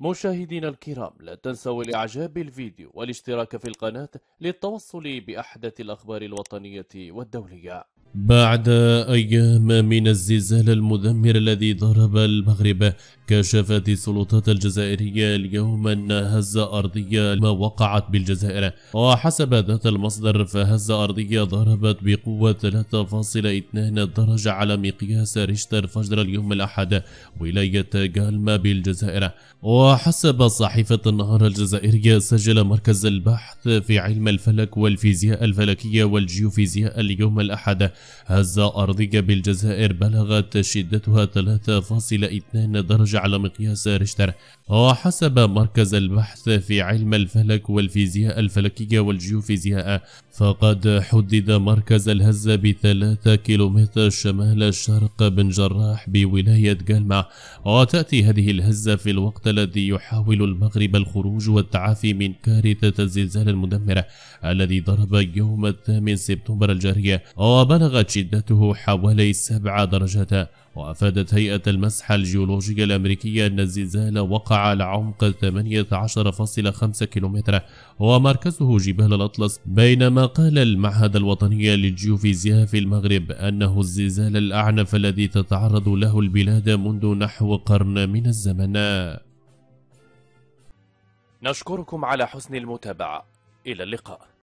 مشاهدينا الكرام لا تنسوا الإعجاب بالفيديو والاشتراك في القناة للتوصل بأحدث الأخبار الوطنية والدولية بعد أيام من الزلزال المدمر الذي ضرب المغرب كشفت السلطات الجزائرية اليوم أن هزة أرضية ما وقعت بالجزائر وحسب ذات المصدر فهزة أرضية ضربت بقوة 3.2 درجة على مقياس ريشتر فجر اليوم الأحد ولاية غالما بالجزائر وحسب صحيفة النهار الجزائرية سجل مركز البحث في علم الفلك والفيزياء الفلكية والجيوفيزياء اليوم الأحد هزة أرضية بالجزائر بلغت شدتها 3.2 درجة على مقياس ريشتر وحسب مركز البحث في علم الفلك والفيزياء الفلكية والجيوفيزياء فقد حدد مركز الهزة بثلاثة كيلومتر شمال شرق بن جراح بولاية جالما وتأتي هذه الهزة في الوقت الذي يحاول المغرب الخروج والتعافي من كارثة الزلزال المدمر الذي ضرب يوم الثامن سبتمبر الجارية وبلغت شدته حوالي سبع درجات وأفادت هيئة المسح الجيولوجية الأمريكية أن الزلزال وقع على عمق 18.5 كيلومتر ومركزه جبال الأطلس بينما قال المعهد الوطني للجيوفيزياء في المغرب أنه الزلزال الأعنف الذي تتعرض له البلاد منذ نحو قرن من الزمن نشكركم على حسن المتابعة إلى اللقاء